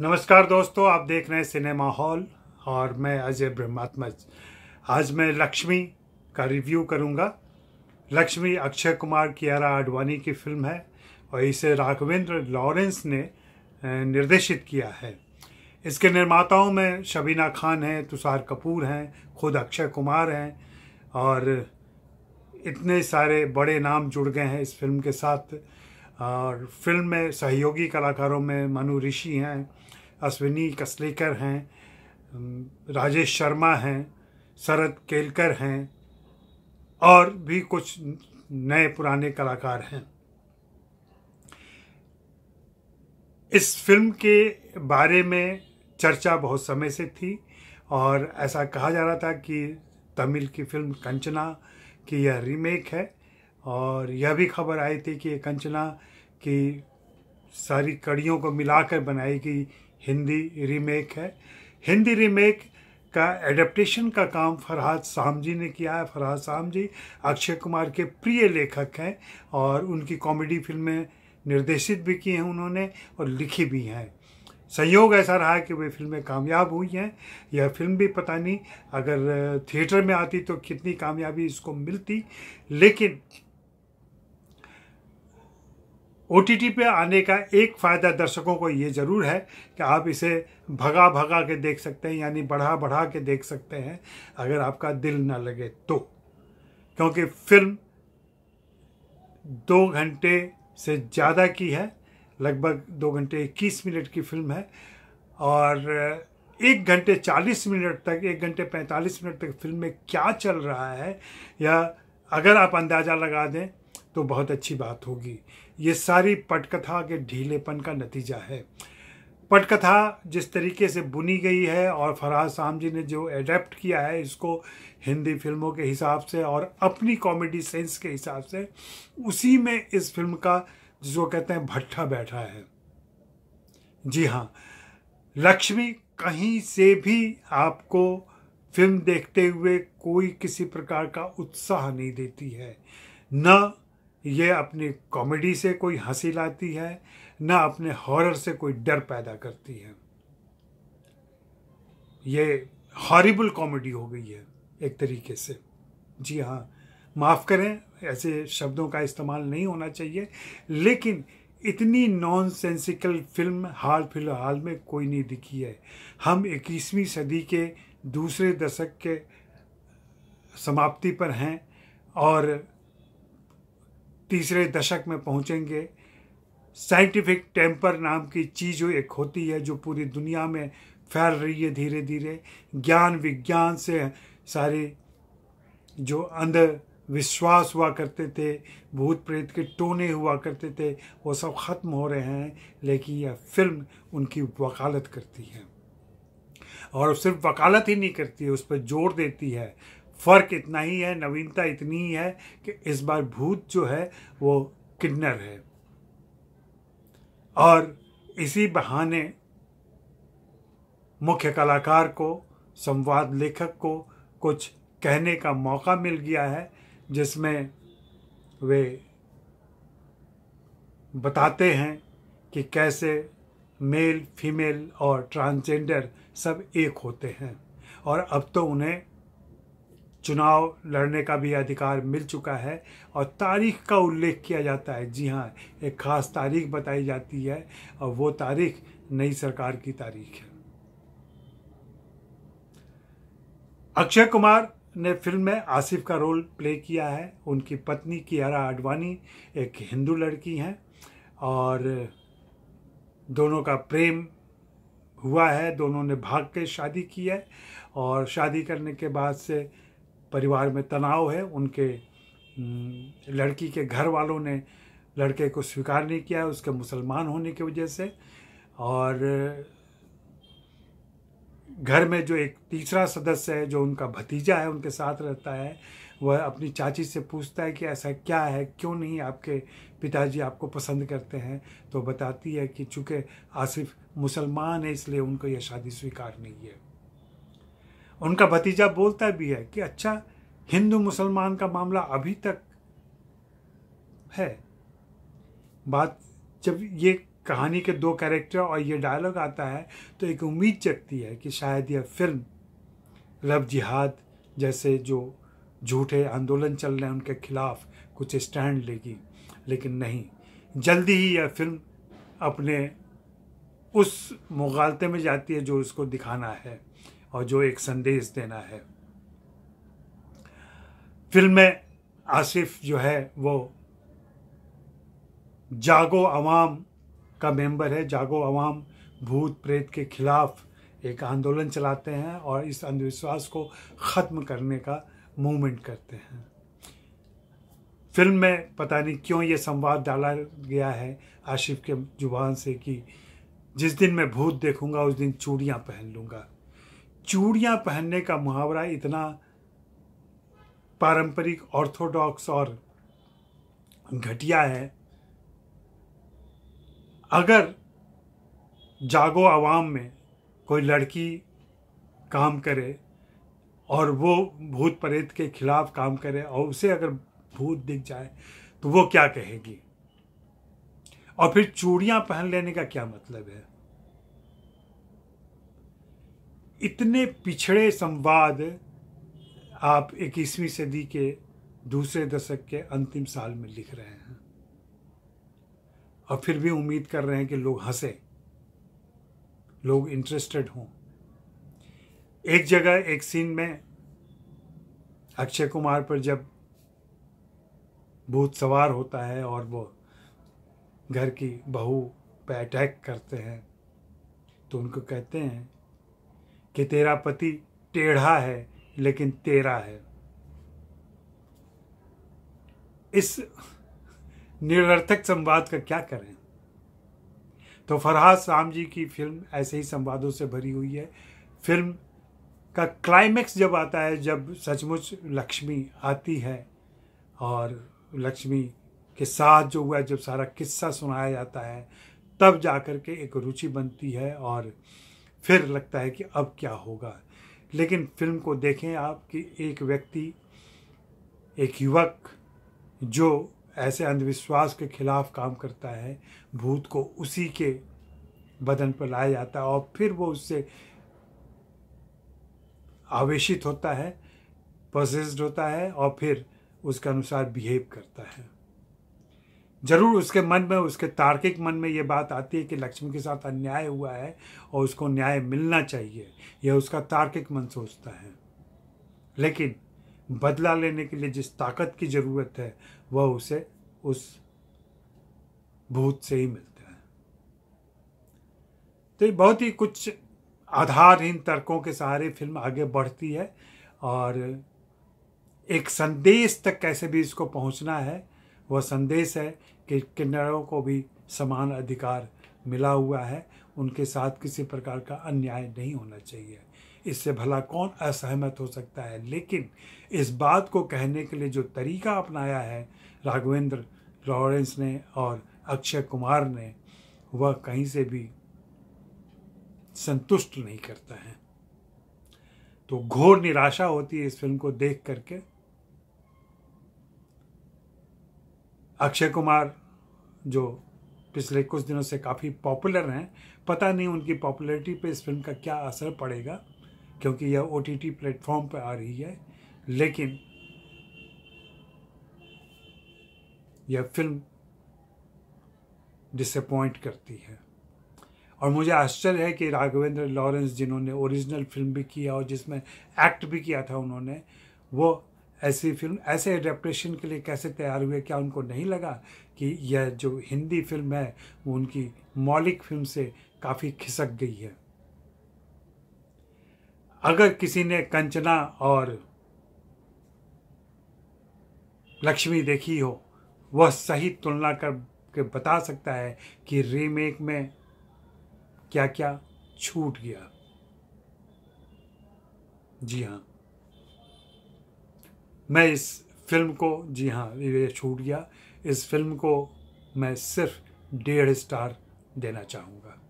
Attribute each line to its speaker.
Speaker 1: नमस्कार दोस्तों आप देख रहे हैं सिनेमा हॉल और मैं अजय ब्रह्मात्मज आज मैं लक्ष्मी का रिव्यू करूंगा लक्ष्मी अक्षय कुमार कियारा आडवाणी की फिल्म है और इसे राघवेंद्र लॉरेंस ने निर्देशित किया है इसके निर्माताओं में शबीना खान हैं तुषार कपूर हैं खुद अक्षय कुमार हैं और इतने सारे बड़े नाम जुड़ गए हैं इस फिल्म के साथ और फिल्म में सहयोगी कलाकारों में मनु ऋषि हैं अश्विनी कसलेकर हैं राजेश शर्मा हैं शरद केलकर हैं और भी कुछ नए पुराने कलाकार हैं इस फिल्म के बारे में चर्चा बहुत समय से थी और ऐसा कहा जा रहा था कि तमिल की फिल्म कंचना की यह रीमेक है और यह भी खबर आई थी कि कंचना की सारी कड़ियों को मिलाकर बनाई गई हिंदी रीमेक है हिंदी रीमेक का एडप्टेशन का काम फरहाद जी ने किया है फरहाद जी अक्षय कुमार के प्रिय लेखक हैं और उनकी कॉमेडी फिल्में निर्देशित भी की हैं उन्होंने और लिखी भी हैं संयोग ऐसा रहा है कि वे फिल्में कामयाब हुई हैं यह फिल्म भी पता नहीं अगर थिएटर में आती तो कितनी कामयाबी इसको मिलती लेकिन ओ पे आने का एक फ़ायदा दर्शकों को ये ज़रूर है कि आप इसे भगा भगा के देख सकते हैं यानी बढ़ा बढ़ा के देख सकते हैं अगर आपका दिल ना लगे तो क्योंकि फिल्म दो घंटे से ज़्यादा की है लगभग दो घंटे इक्कीस मिनट की फिल्म है और एक घंटे चालीस मिनट तक एक घंटे पैंतालीस मिनट तक फिल्म में क्या चल रहा है या अगर आप अंदाज़ा लगा दें तो बहुत अच्छी बात होगी ये सारी पटकथा के ढीलेपन का नतीजा है पटकथा जिस तरीके से बुनी गई है और फराज साम जी ने जो एडेप्ट किया है इसको हिंदी फिल्मों के हिसाब से और अपनी कॉमेडी सेंस के हिसाब से उसी में इस फिल्म का जिसको कहते हैं भट्ठा बैठा है जी हाँ लक्ष्मी कहीं से भी आपको फिल्म देखते हुए कोई किसी प्रकार का उत्साह नहीं देती है न ये अपनी कॉमेडी से कोई हंसी लाती है ना अपने हॉरर से कोई डर पैदा करती है ये हॉरिबल कॉमेडी हो गई है एक तरीके से जी हाँ माफ़ करें ऐसे शब्दों का इस्तेमाल नहीं होना चाहिए लेकिन इतनी नॉन सेंसिकल फिल्म हाल फिलहाल में कोई नहीं दिखी है हम इक्कीसवीं सदी के दूसरे दशक के समाप्ति पर हैं और तीसरे दशक में पहुंचेंगे साइंटिफिक टेम्पर नाम की चीज़ एक होती है जो पूरी दुनिया में फैल रही है धीरे धीरे ज्ञान विज्ञान से सारे जो अंदर विश्वास हुआ करते थे भूत प्रेत के टोने हुआ करते थे वो सब ख़त्म हो रहे हैं लेकिन यह फिल्म उनकी वकालत करती है और सिर्फ वकालत ही नहीं करती है उस पर जोर देती है फ़र्क इतना ही है नवीनता इतनी ही है कि इस बार भूत जो है वो किन्नर है और इसी बहाने मुख्य कलाकार को संवाद लेखक को कुछ कहने का मौका मिल गया है जिसमें वे बताते हैं कि कैसे मेल फीमेल और ट्रांसजेंडर सब एक होते हैं और अब तो उन्हें चुनाव लड़ने का भी अधिकार मिल चुका है और तारीख का उल्लेख किया जाता है जी हाँ एक खास तारीख बताई जाती है और वो तारीख नई सरकार की तारीख है अक्षय कुमार ने फिल्म में आसिफ का रोल प्ले किया है उनकी पत्नी कियारा आडवाणी एक हिंदू लड़की हैं और दोनों का प्रेम हुआ है दोनों ने भाग के शादी की है और शादी करने के बाद से परिवार में तनाव है उनके लड़की के घर वालों ने लड़के को स्वीकार नहीं किया उसके मुसलमान होने की वजह से और घर में जो एक तीसरा सदस्य है जो उनका भतीजा है उनके साथ रहता है वह अपनी चाची से पूछता है कि ऐसा क्या है क्यों नहीं आपके पिताजी आपको पसंद करते हैं तो बताती है कि चूँकि आसिफ मुसलमान है इसलिए उनको यह शादी स्वीकार नहीं है उनका भतीजा बोलता भी है कि अच्छा हिंदू मुसलमान का मामला अभी तक है बात जब ये कहानी के दो कैरेक्टर और ये डायलॉग आता है तो एक उम्मीद जगती है कि शायद यह फिल्म लव जिहाद जैसे जो झूठे आंदोलन चल रहे हैं उनके खिलाफ कुछ स्टैंड लेगी लेकिन नहीं जल्दी ही यह फिल्म अपने उस मुगालते में जाती है जो इसको दिखाना है और जो एक संदेश देना है फिल्म में आसिफ जो है वो जागो अवाम का मेंबर है जागो अवाम भूत प्रेत के खिलाफ एक आंदोलन चलाते हैं और इस अंधविश्वास को ख़त्म करने का मूवमेंट करते हैं फिल्म में पता नहीं क्यों ये संवाद डाला गया है आशिफ के जुबान से कि जिस दिन मैं भूत देखूंगा उस दिन चूड़ियाँ पहन लूँगा चूड़ियाँ पहनने का मुहावरा इतना पारंपरिक ऑर्थोडॉक्स और घटिया है अगर जागो आवाम में कोई लड़की काम करे और वो भूत प्रेत के खिलाफ काम करे और उसे अगर भूत दिख जाए तो वो क्या कहेगी और फिर चूड़ियाँ पहन लेने का क्या मतलब है इतने पिछड़े संवाद आप इक्कीसवीं सदी के दूसरे दशक के अंतिम साल में लिख रहे हैं और फिर भी उम्मीद कर रहे हैं कि लोग हंसे लोग इंटरेस्टेड हों एक जगह एक सीन में अक्षय कुमार पर जब भूत सवार होता है और वो घर की बहू पे अटैक करते हैं तो उनको कहते हैं कि तेरा पति टेढ़ा है लेकिन तेरा है इस निरर्थक संवाद का क्या करें तो फरहाद शाम जी की फिल्म ऐसे ही संवादों से भरी हुई है फिल्म का क्लाइमेक्स जब आता है जब सचमुच लक्ष्मी आती है और लक्ष्मी के साथ जो हुआ जब सारा किस्सा सुनाया जाता है तब जाकर के एक रुचि बनती है और फिर लगता है कि अब क्या होगा लेकिन फिल्म को देखें आप कि एक व्यक्ति एक युवक जो ऐसे अंधविश्वास के खिलाफ काम करता है भूत को उसी के बदन पर लाया जाता है और फिर वो उससे आवेशित होता है प्रोसेस्ड होता है और फिर उसके अनुसार बिहेव करता है जरूर उसके मन में उसके तार्किक मन में ये बात आती है कि लक्ष्मी के साथ अन्याय हुआ है और उसको न्याय मिलना चाहिए यह उसका तार्किक मन सोचता है लेकिन बदला लेने के लिए जिस ताकत की ज़रूरत है वह उसे उस भूत से ही मिलता है तो ये बहुत ही कुछ आधारहीन तर्कों के सहारे फिल्म आगे बढ़ती है और एक संदेश तक कैसे भी इसको पहुंचना है वह संदेश है कि किन्नरों को भी समान अधिकार मिला हुआ है उनके साथ किसी प्रकार का अन्याय नहीं होना चाहिए इससे भला कौन असहमत हो सकता है लेकिन इस बात को कहने के लिए जो तरीका अपनाया है राघवेंद्र लॉरेंस ने और अक्षय कुमार ने वह कहीं से भी संतुष्ट नहीं करता है तो घोर निराशा होती है इस फिल्म को देख करके अक्षय कुमार जो पिछले कुछ दिनों से काफ़ी पॉपुलर हैं पता नहीं उनकी पॉपुलैरिटी पे इस फिल्म का क्या असर पड़ेगा क्योंकि यह ओ टी प्लेटफॉर्म पर आ रही है लेकिन यह फिल्म डिसअपॉइंट करती है और मुझे आश्चर्य है कि राघवेंद्र लॉरेंस जिन्होंने ओरिजिनल फिल्म भी किया और जिसमें एक्ट भी किया था उन्होंने वो ऐसी फिल्म ऐसे एडेप्टेशन के लिए कैसे तैयार हुए क्या उनको नहीं लगा कि यह जो हिंदी फिल्म है वो उनकी मौलिक फिल्म से काफ़ी खिसक गई है अगर किसी ने कंचना और लक्ष्मी देखी हो वह सही तुलना कर के बता सकता है कि रीमेक में क्या क्या छूट गया जी हाँ मैं इस फिल्म को जी हाँ ये छूट गया इस फिल्म को मैं सिर्फ डेढ़ स्टार देना चाहूँगा